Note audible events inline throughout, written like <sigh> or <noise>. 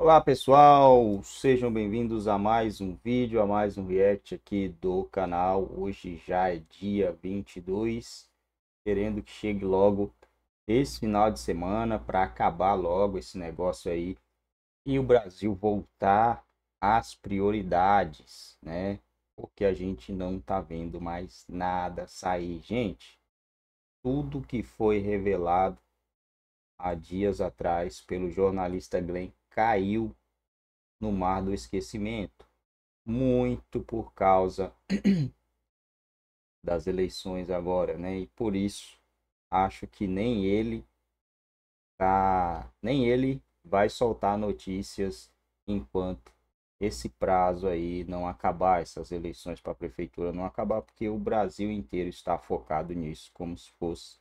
Olá pessoal, sejam bem-vindos a mais um vídeo, a mais um react aqui do canal. Hoje já é dia 22, querendo que chegue logo esse final de semana para acabar logo esse negócio aí e o Brasil voltar às prioridades, né? Porque a gente não tá vendo mais nada sair, gente. Tudo que foi revelado há dias atrás pelo jornalista Glenn caiu no mar do esquecimento, muito por causa das eleições agora, né? E por isso acho que nem ele tá, nem ele vai soltar notícias enquanto esse prazo aí não acabar, essas eleições para a prefeitura não acabar, porque o Brasil inteiro está focado nisso, como se fosse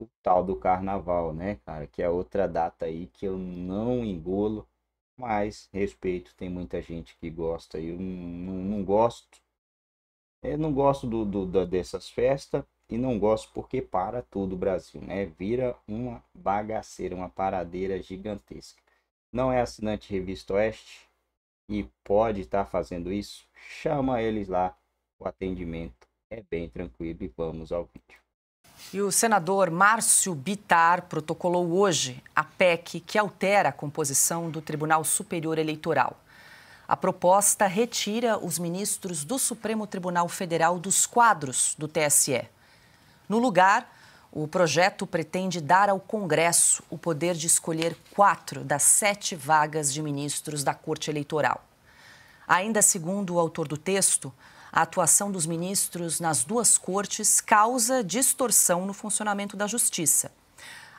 o tal do carnaval, né, cara? Que é outra data aí que eu não engolo, mas respeito, tem muita gente que gosta. Eu não, não gosto. Eu é, não gosto do, do, do dessas festas e não gosto porque para tudo o Brasil, né? Vira uma bagaceira, uma paradeira gigantesca. Não é assinante Revista Oeste e pode estar tá fazendo isso? Chama eles lá. O atendimento é bem tranquilo e vamos ao vídeo. E o senador Márcio Bitar protocolou hoje a PEC que altera a composição do Tribunal Superior Eleitoral. A proposta retira os ministros do Supremo Tribunal Federal dos quadros do TSE. No lugar, o projeto pretende dar ao Congresso o poder de escolher quatro das sete vagas de ministros da Corte Eleitoral. Ainda segundo o autor do texto, a atuação dos ministros nas duas cortes causa distorção no funcionamento da justiça.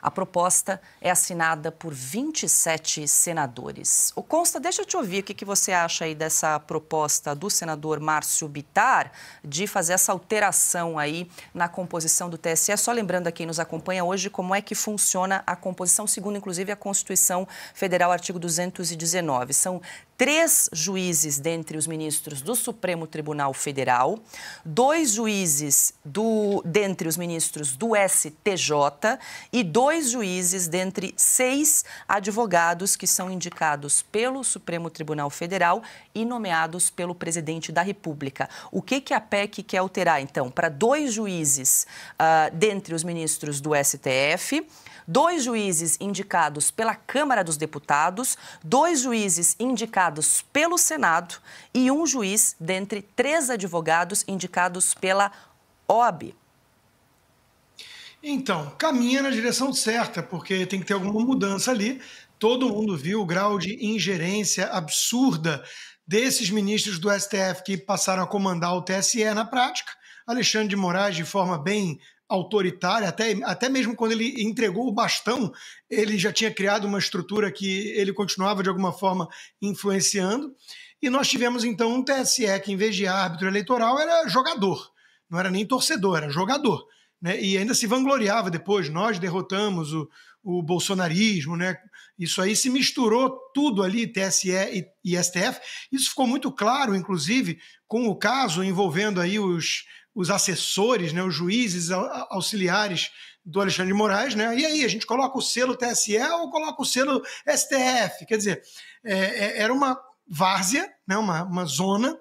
A proposta é assinada por 27 senadores. O Consta, deixa eu te ouvir o que, que você acha aí dessa proposta do senador Márcio Bitar de fazer essa alteração aí na composição do TSE. Só lembrando a quem nos acompanha hoje como é que funciona a composição, segundo inclusive a Constituição Federal, artigo 219. São três juízes dentre os ministros do Supremo Tribunal Federal, dois juízes do, dentre os ministros do STJ e dois juízes dentre seis advogados que são indicados pelo Supremo Tribunal Federal e nomeados pelo presidente da República. O que, que a PEC quer alterar, então? Para dois juízes uh, dentre os ministros do STF, dois juízes indicados pela Câmara dos Deputados, dois juízes indicados indicados pelo Senado e um juiz dentre três advogados indicados pela OAB. Então, caminha na direção certa, porque tem que ter alguma mudança ali. Todo mundo viu o grau de ingerência absurda desses ministros do STF que passaram a comandar o TSE na prática. Alexandre de Moraes, de forma bem autoritária, até, até mesmo quando ele entregou o bastão, ele já tinha criado uma estrutura que ele continuava de alguma forma influenciando. E nós tivemos então um TSE que, em vez de árbitro eleitoral, era jogador, não era nem torcedor, era jogador. Né? E ainda se vangloriava depois, nós derrotamos o, o bolsonarismo, né? Isso aí se misturou tudo ali, TSE e, e STF. Isso ficou muito claro, inclusive, com o caso envolvendo aí os os assessores, né, os juízes auxiliares do Alexandre de Moraes, né? E aí, a gente coloca o selo TSE ou coloca o selo STF? Quer dizer, é, é, era uma várzea, né, uma, uma zona,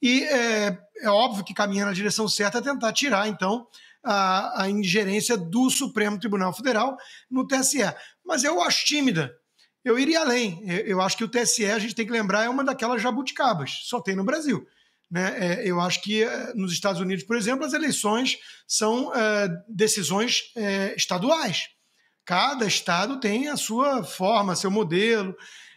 e é, é, óbvio que caminha na direção certa é tentar tirar, então, a, a ingerência do Supremo Tribunal Federal no TSE. Mas eu acho tímida. Eu iria além. eu acho que o TSE, a gente tem que lembrar, é uma daquelas jabuticabas, só tem no Brasil. Né? É, eu acho que eh, nos Estados Unidos, por exemplo, as eleições são eh, decisões eh, estaduais. Cada estado tem a sua forma, seu modelo.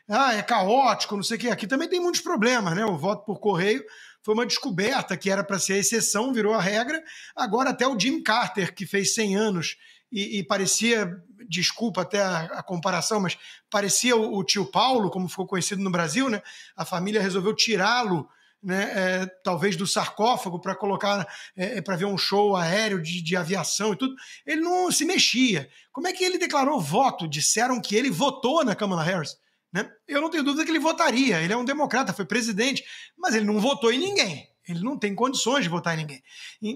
Ah, é caótico, não sei o quê. Aqui também tem muitos problemas, né? O voto por correio foi uma descoberta que era para ser a exceção, virou a regra. Agora até o Jim Carter, que fez 100 anos e, e parecia, desculpa até a, a comparação, mas parecia o, o, tio Paulo, como ficou conhecido no Brasil, né? A família resolveu tirá-lo né, é, talvez do sarcófago para colocar é, é para ver um show aéreo de, de, aviação e tudo, ele não se mexia. Como é que ele declarou voto? Disseram que ele votou na Kamala Harris. Né? Eu não tenho dúvida que ele votaria. Ele é um democrata, foi presidente, mas ele não votou em ninguém. Ele não tem condições de votar em ninguém.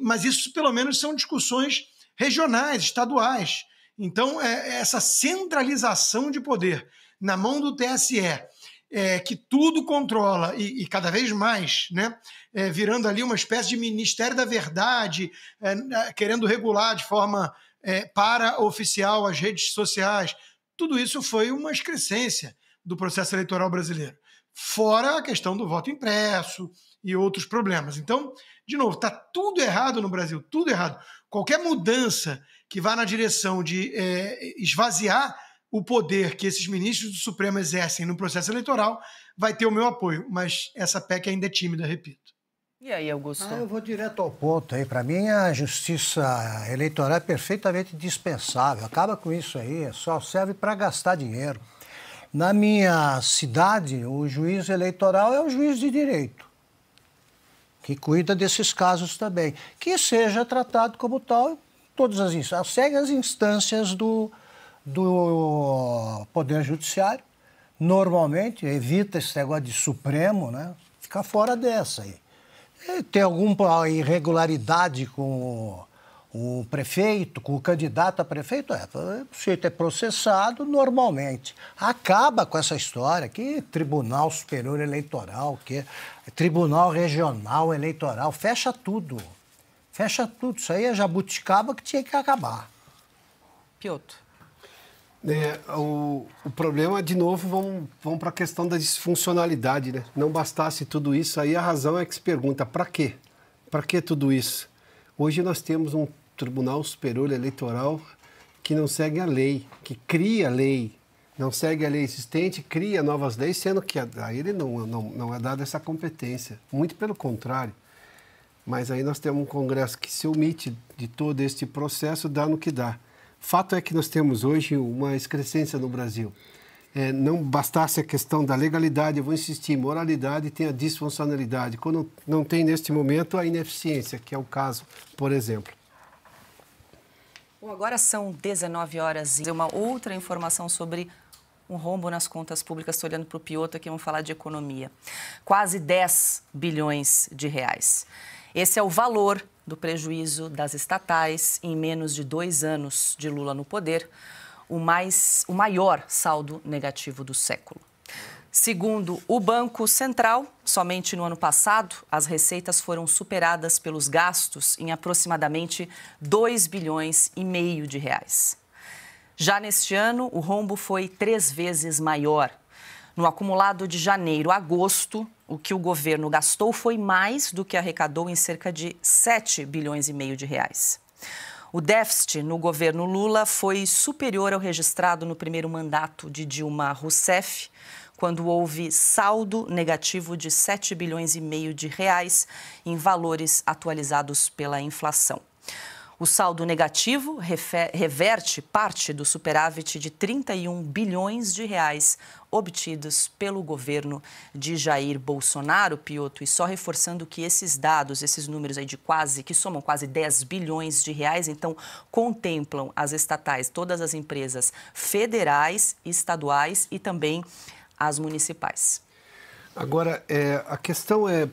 Mas isso, pelo menos, são discussões regionais, estaduais. Então, é, é essa centralização de poder na mão do TSE é, que tudo controla e, e, cada vez mais, né, é, virando ali uma espécie de Ministério da Verdade, é, querendo regular de forma é, para oficial as redes sociais. Tudo isso foi uma excrescência do processo eleitoral brasileiro. Fora a questão do voto impresso e outros problemas. Então, de novo, está tudo errado no Brasil, tudo errado. Qualquer mudança que vá na direção de é, esvaziar o poder que esses ministros do Supremo exercem no processo eleitoral, vai ter o meu apoio. Mas essa PEC ainda é tímida, repito. E aí, Augusto? Ah, eu vou direto ao ponto aí. Para mim, a justiça eleitoral é perfeitamente dispensável. Acaba com isso aí, só serve para gastar dinheiro. Na minha cidade, o juiz eleitoral é o juiz de direito, que cuida desses casos também. Que seja tratado como tal, todas as instâncias, segue as instâncias do, do Poder Judiciário. Normalmente evita esse negócio de Supremo, né? Fica fora dessa aí. E tem alguma irregularidade com o, o, prefeito, com o candidato a prefeito? É, o sujeito é processado normalmente. Acaba com essa história que Tribunal Superior Eleitoral, que Tribunal Regional Eleitoral, fecha tudo. Fecha tudo. Isso aí é jabuticaba que tinha que acabar. Piotr. É, o, o, problema, de novo, vamos, vamos para a questão da disfuncionalidade, né? Não bastasse tudo isso, aí a razão é que se pergunta, para quê? Para que tudo isso? Hoje nós temos um Tribunal Superior Eleitoral que não segue a lei, que cria lei, não segue a lei existente, cria novas leis, sendo que a, a ele não, não, não é dada essa competência. Muito pelo contrário. Mas aí nós temos um Congresso que se omite de todo este processo, dá no que dá. Fato é que nós temos hoje uma excrescência no Brasil. É, não bastasse a questão da legalidade, eu vou insistir, moralidade tem a disfuncionalidade, quando não tem neste momento a ineficiência, que é o caso, por exemplo. Bom, agora são 19 horas e uma outra informação sobre um rombo nas contas públicas. Estou olhando para o Pioto aqui, vamos falar de economia. Quase 10 bilhões de reais. Esse é o valor do prejuízo das estatais em menos de dois anos de Lula no poder, o, mais, o maior saldo negativo do século. Segundo o Banco Central, somente no ano passado, as receitas foram superadas pelos gastos em aproximadamente 2 bilhões e meio de reais. Já neste ano, o rombo foi três vezes maior. No acumulado de janeiro a agosto, o que o governo gastou foi mais do que arrecadou em cerca de 7 bilhões e meio de reais. O déficit no governo Lula foi superior ao registrado no primeiro mandato de Dilma Rousseff, quando houve saldo negativo de 7 bilhões e meio de reais em valores atualizados pela inflação. O saldo negativo reverte parte do superávit de 31 bilhões de reais obtidos pelo governo de Jair Bolsonaro, Pioto, e só reforçando que esses dados, esses números aí de quase, que somam quase 10 bilhões de reais, então contemplam as estatais, todas as empresas federais, estaduais e também as municipais. Agora, é, a questão é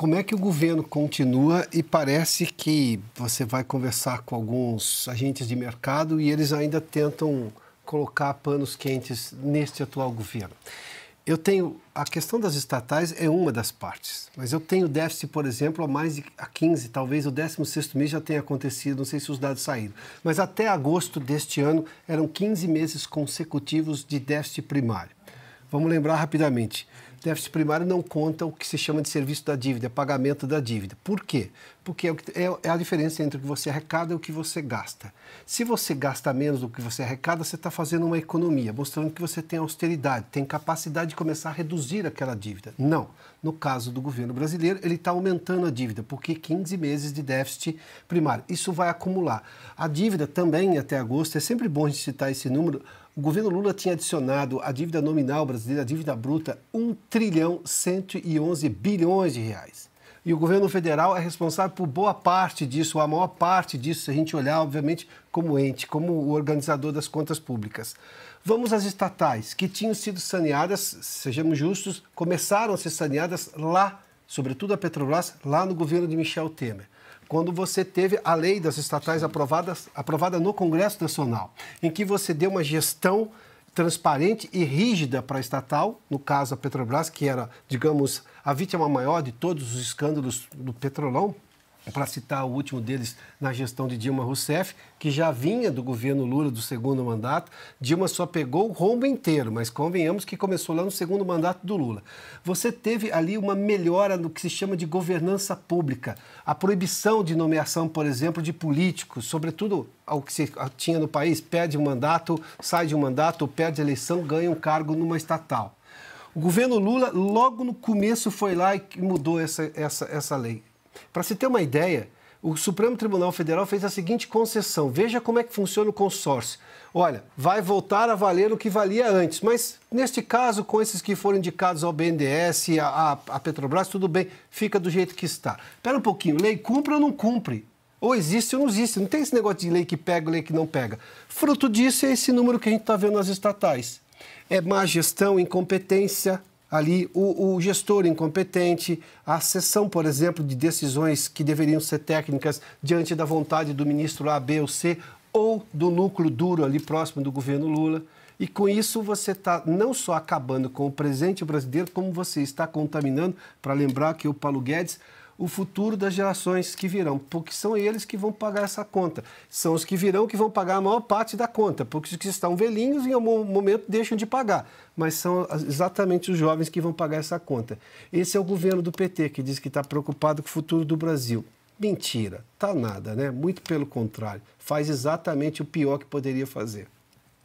como é que o governo continua e parece que você vai conversar com alguns agentes de mercado e eles ainda tentam colocar panos quentes neste atual governo. Eu tenho a questão das estatais é uma das partes, mas eu tenho déficit, por exemplo, há mais de a 15, talvez o 16º mês já tenha acontecido, não sei se os dados saíram, mas até agosto deste ano eram 15 meses consecutivos de déficit primário. Vamos lembrar rapidamente déficit primário não conta o que se chama de serviço da dívida, é pagamento da dívida. Por quê? Porque é, é, é a diferença entre o que você arrecada e o que você gasta. Se você gasta menos do que você arrecada, você está fazendo uma economia, mostrando que você tem austeridade, tem capacidade de começar a reduzir aquela dívida. Não. No caso do governo brasileiro, ele está aumentando a dívida, porque 15 meses de déficit primário. Isso vai acumular. A dívida também, até agosto, é sempre bom a gente citar esse número. O governo Lula tinha adicionado à dívida nominal brasileira, à dívida bruta, 1 trilhão 111 bilhões de reais. E o governo federal é responsável por boa parte disso, a maior parte disso, se a gente olhar, obviamente, como ente, como organizador das contas públicas. Vamos às estatais, que tinham sido saneadas, sejamos justos, começaram a ser saneadas lá, sobretudo a Petrobras, lá no governo de Michel Temer quando você teve a lei das estatais aprovadas, aprovada no Congresso Nacional, em que você deu uma gestão transparente e rígida para a estatal, no caso a Petrobras, que era, digamos, a vítima maior de todos os escândalos do petrolão, para citar o último deles na gestão de Dilma Rousseff, que já vinha do governo Lula do segundo mandato. Dilma só pegou o rombo inteiro, mas convenhamos que começou lá no segundo mandato do Lula. Você teve ali uma melhora no que se chama de governança pública, a proibição de nomeação, por exemplo, de políticos, sobretudo ao que se tinha no país, perde um mandato, sai de um mandato, perde a eleição, ganha um cargo numa estatal. O governo Lula, logo no começo, foi lá e mudou essa, essa, essa lei. Para se ter uma ideia, o Supremo Tribunal Federal fez a seguinte concessão: veja como é que funciona o consórcio. Olha, vai voltar a valer o que valia antes, mas neste caso, com esses que foram indicados ao BNDES, a à Petrobras, tudo bem, fica do jeito que está. Espera um pouquinho, lei cumpre ou não cumpre? Ou existe ou não existe, não tem esse negócio de lei que pega, lei que não pega. Fruto disso é esse número que a gente está vendo nas estatais. É má gestão, incompetência, ali o, o, gestor incompetente, a sessão, por exemplo, de decisões que deveriam ser técnicas diante da vontade do ministro A, B ou C, ou do núcleo duro ali próximo do governo Lula. E com isso você está não só acabando com o presente brasileiro, como você está contaminando, para lembrar que o Paulo Guedes o futuro das gerações que virão, porque são eles que vão pagar essa conta. São os que virão que vão pagar a maior parte da conta, porque os que estão velhinhos em algum momento deixam de pagar, mas são exatamente os jovens que vão pagar essa conta. Esse é o governo do PT que diz que está preocupado com o futuro do Brasil. Mentira, tá nada, né? Muito pelo contrário, faz exatamente o pior que poderia fazer.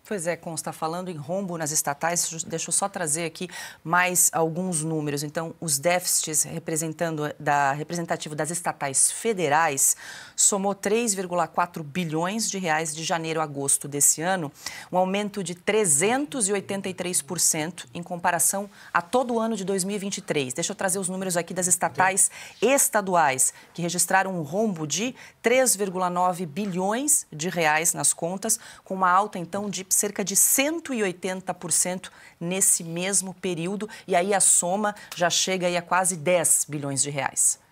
Pois é, como está falando em rombo nas estatais, deixa eu só trazer aqui mais alguns números. Então, os déficits representando da, representativo das estatais federais somou 3,4 bilhões de reais de janeiro a agosto desse ano, um aumento de 383% em comparação a todo o ano de 2023. Deixa eu trazer os números aqui das estatais estaduais, que registraram um rombo de 3,9 bilhões de reais nas contas, com uma alta, então, de cerca de 180% nesse mesmo período, e aí a soma já chega a quase 10 bilhões de reais.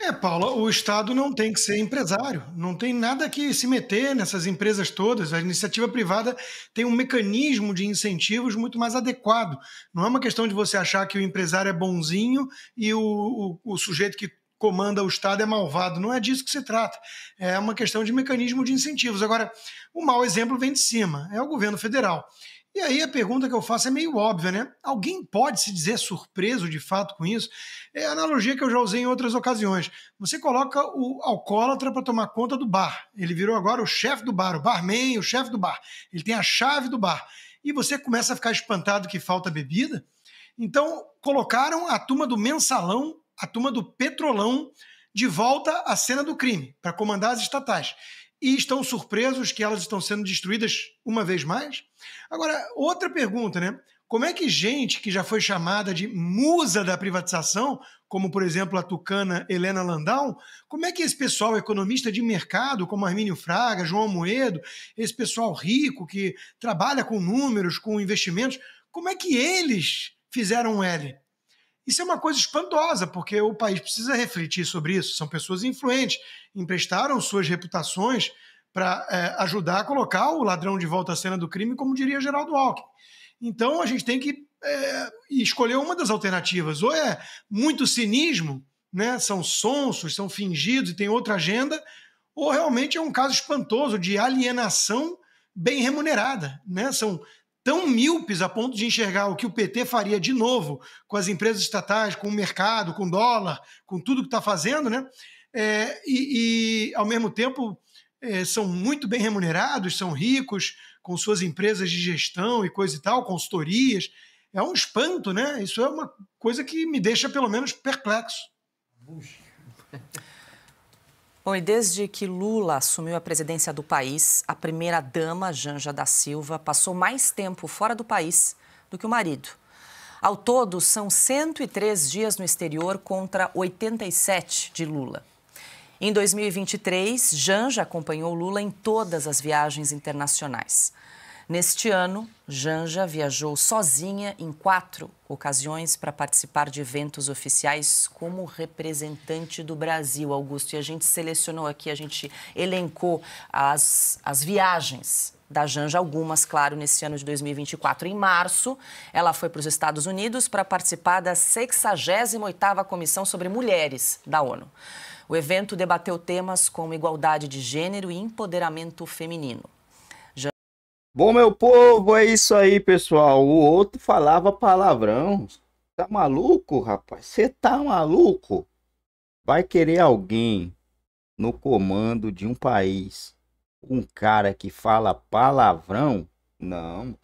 É, Paula, o Estado não tem que ser empresário, não tem nada que se meter nessas empresas todas. A iniciativa privada tem um mecanismo de incentivos muito mais adequado. Não é uma questão de você achar que o empresário é bonzinho e o, o, o sujeito que comanda o Estado é malvado. Não é disso que se trata. É uma questão de mecanismo de incentivos. Agora, o mau exemplo vem de cima é o governo federal. E aí a pergunta que eu faço é meio óbvia, né? Alguém pode se dizer surpreso de fato com isso? É a analogia que eu já usei em outras ocasiões. Você coloca o alcoólatra para tomar conta do bar. Ele virou agora o chefe do bar, o barman, o chefe do bar. Ele tem a chave do bar. E você começa a ficar espantado que falta bebida? Então, colocaram a turma do mensalão a turma do Petrolão de volta à cena do crime para comandar as estatais. E estão surpresos que elas estão sendo destruídas uma vez mais? Agora, outra pergunta, né? Como é que gente que já foi chamada de musa da privatização, como por exemplo a tucana Helena Landau, como é que esse pessoal economista de mercado, como Armínio Fraga, João Moedo, esse pessoal rico que trabalha com números, com investimentos, como é que eles fizeram um L? Isso é uma coisa espantosa, porque o país precisa refletir sobre isso. São pessoas influentes, emprestaram suas reputações para é, ajudar a colocar o ladrão de volta à cena do crime, como diria Geraldo Alckmin. Então a gente tem que é, escolher uma das alternativas. Ou é muito cinismo, né? são sonsos, são fingidos e tem outra agenda, ou realmente é um caso espantoso de alienação bem remunerada. Né? São tão míopes a ponto de enxergar o que o PT faria de novo com as empresas estatais, com o mercado, com o dólar, com tudo que está fazendo, né? É, e, e, ao mesmo tempo, é, são muito bem remunerados, são ricos, com suas empresas de gestão e coisa e tal, consultorias. É um espanto, né? Isso é uma coisa que me deixa, pelo menos, perplexo. Puxa. Bom, e desde que Lula assumiu a presidência do país, a primeira-dama, Janja da Silva, passou mais tempo fora do país do que o marido. Ao todo, são 103 dias no exterior contra 87 de Lula. Em 2023, Janja acompanhou Lula em todas as viagens internacionais. Neste ano, Janja viajou sozinha em quatro ocasiões para participar de eventos oficiais como representante do Brasil, Augusto. E a gente selecionou aqui, a gente elencou as, as viagens da Janja, algumas, claro, nesse ano de 2024. Em março, ela foi para os Estados Unidos para participar da 68ª Comissão sobre Mulheres da ONU. O evento debateu temas como igualdade de gênero e empoderamento feminino. Bom, meu povo, é isso aí, pessoal. O outro falava palavrão. Tá maluco, rapaz? Você tá maluco? Vai querer alguém no comando de um país, um cara que fala palavrão? Não.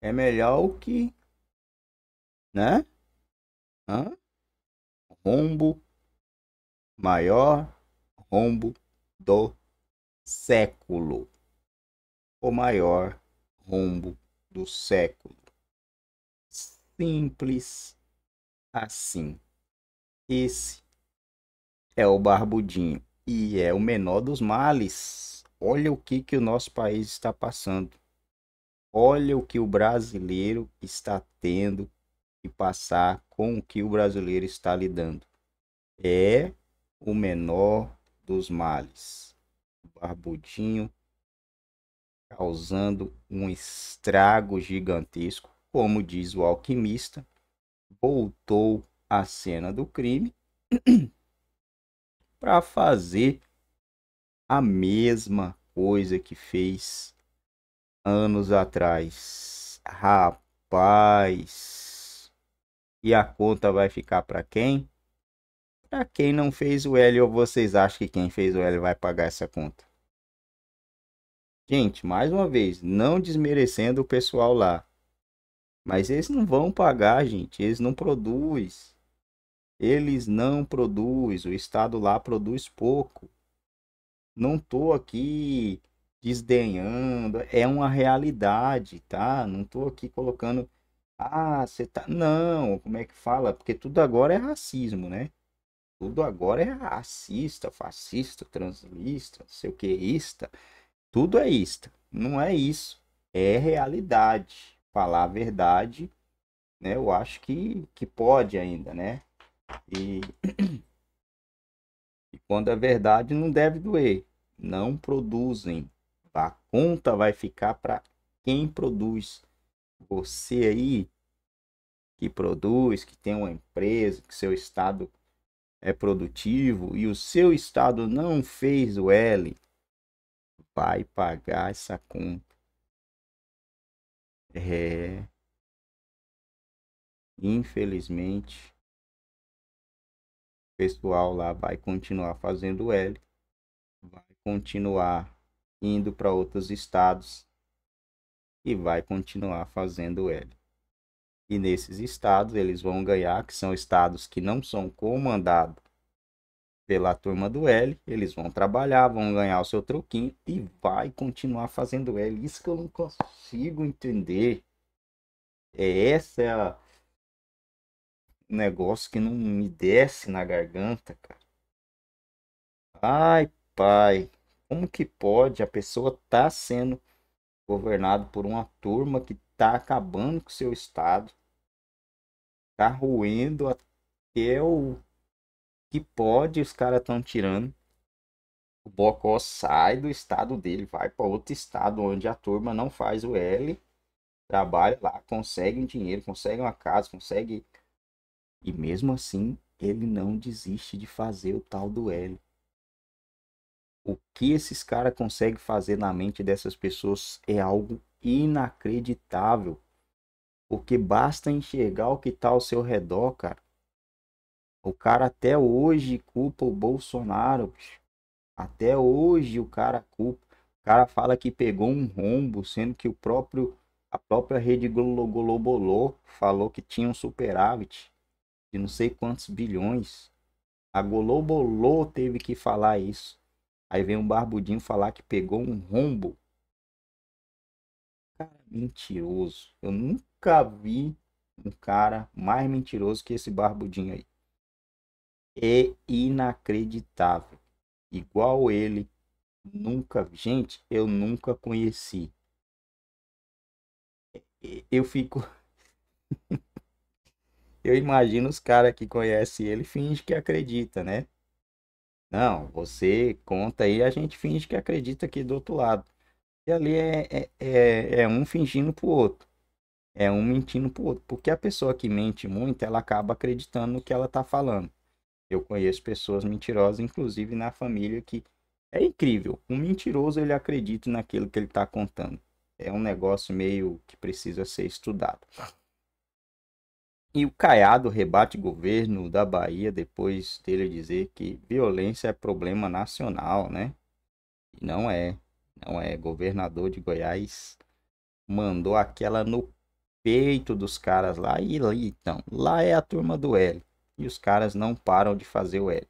É melhor o que, né? Hã? Rombo maior rombo do século o maior rombo do século. Simples assim. Esse é o barbudinho e é o menor dos males. Olha o que, que o nosso país está passando. Olha o que o brasileiro está tendo que passar com o que o brasileiro está lidando. É o menor dos males. O barbudinho causando um estrago gigantesco, como diz o alquimista, voltou à cena do crime <clears throat> para fazer a mesma coisa que fez anos atrás. Rapaz. E a conta vai ficar para quem? Para quem não fez o L ou vocês acham que quem fez o L vai pagar essa conta? Gente, mais uma vez, não desmerecendo o pessoal lá. Mas eles não vão pagar, gente. Eles não produzem. Eles não produzem. O Estado lá produz pouco. Não estou aqui desdenhando. É uma realidade, tá? Não estou aqui colocando. Ah, você tá. Não, como é que fala? Porque tudo agora é racismo, né? Tudo agora é racista, fascista, translista, não sei o que, ista. Tudo é isto. Não é isso. É realidade. Falar a verdade, né? Eu acho que, que pode ainda, né? E... <clears throat> e quando é verdade, não deve doer. Não produzem. A conta vai ficar para quem produz. Você aí que produz, que tem uma empresa, que seu estado é produtivo e o seu estado não fez o L, vai pagar essa conta. É. Infelizmente, o pessoal lá vai continuar fazendo L, vai continuar indo para outros estados e vai continuar fazendo L. E nesses estados eles vão ganhar, que são estados que não são comandados pela turma do L, eles vão trabalhar, vão ganhar o seu troquinho e vai continuar fazendo L. Isso que eu não consigo entender. É esse é o negócio que não me desce na garganta, cara. Ai, pai, como que pode a pessoa tá sendo governada por uma turma que tá acabando com o seu estado, tá ruindo até o que pode, os caras estão tirando. O Bocó sai do estado dele, vai para outro estado onde a turma não faz o L, trabalha lá, consegue um dinheiro, consegue uma casa, consegue. E mesmo assim, ele não desiste de fazer o tal do L. O que esses caras conseguem fazer na mente dessas pessoas é algo inacreditável. Porque basta enxergar o que está ao seu redor, cara. O cara até hoje culpa o Bolsonaro. Até hoje o cara culpa. O cara fala que pegou um rombo, sendo que o próprio a própria Rede Glo Globolô falou que tinha um superávit de não sei quantos bilhões. A Globolô teve que falar isso. Aí vem um barbudinho falar que pegou um rombo. Cara, mentiroso. Eu nunca vi um cara mais mentiroso que esse barbudinho aí é inacreditável. Igual ele, nunca, gente, eu nunca conheci. Eu fico. <laughs> eu imagino os caras que conhecem ele finge que acredita, né? Não, você conta aí, a gente finge que acredita aqui do outro lado. E ali é, é, é, é um fingindo pro outro. É um mentindo pro outro. Porque a pessoa que mente muito, ela acaba acreditando no que ela tá falando. Eu conheço pessoas mentirosas, inclusive na família, que é incrível. Um mentiroso ele acredita naquilo que ele está contando. É um negócio meio que precisa ser estudado. E o Caiado rebate governo da Bahia depois dele dizer que violência é problema nacional, né? E não é. Não é. Governador de Goiás mandou aquela no peito dos caras lá. E então, lá é a turma do L. E os caras não param de fazer o L.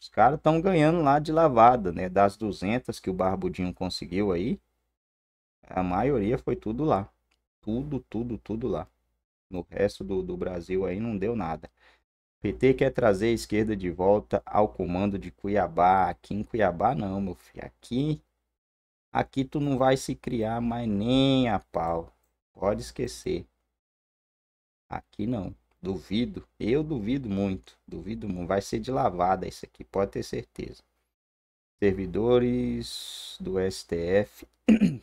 Os caras estão ganhando lá de lavada, né? Das 200 que o Barbudinho conseguiu aí, a maioria foi tudo lá. Tudo, tudo, tudo lá. No resto do, do Brasil aí não deu nada. PT quer trazer a esquerda de volta ao comando de Cuiabá. Aqui em Cuiabá não, meu filho. Aqui, aqui tu não vai se criar mais nem a pau. Pode esquecer. Aqui não. Duvido. Eu duvido muito. Duvido muito. Vai ser de lavada isso aqui, pode ter certeza. Servidores do STF <clears throat>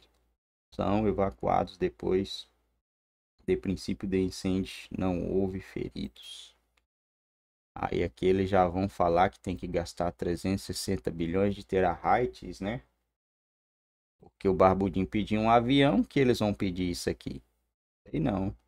são evacuados depois de princípio de incêndio. Não houve feridos. Aí aqui eles já vão falar que tem que gastar 360 bilhões de terabytes, né? Porque o Barbudinho pediu um avião, que eles vão pedir isso aqui. E não.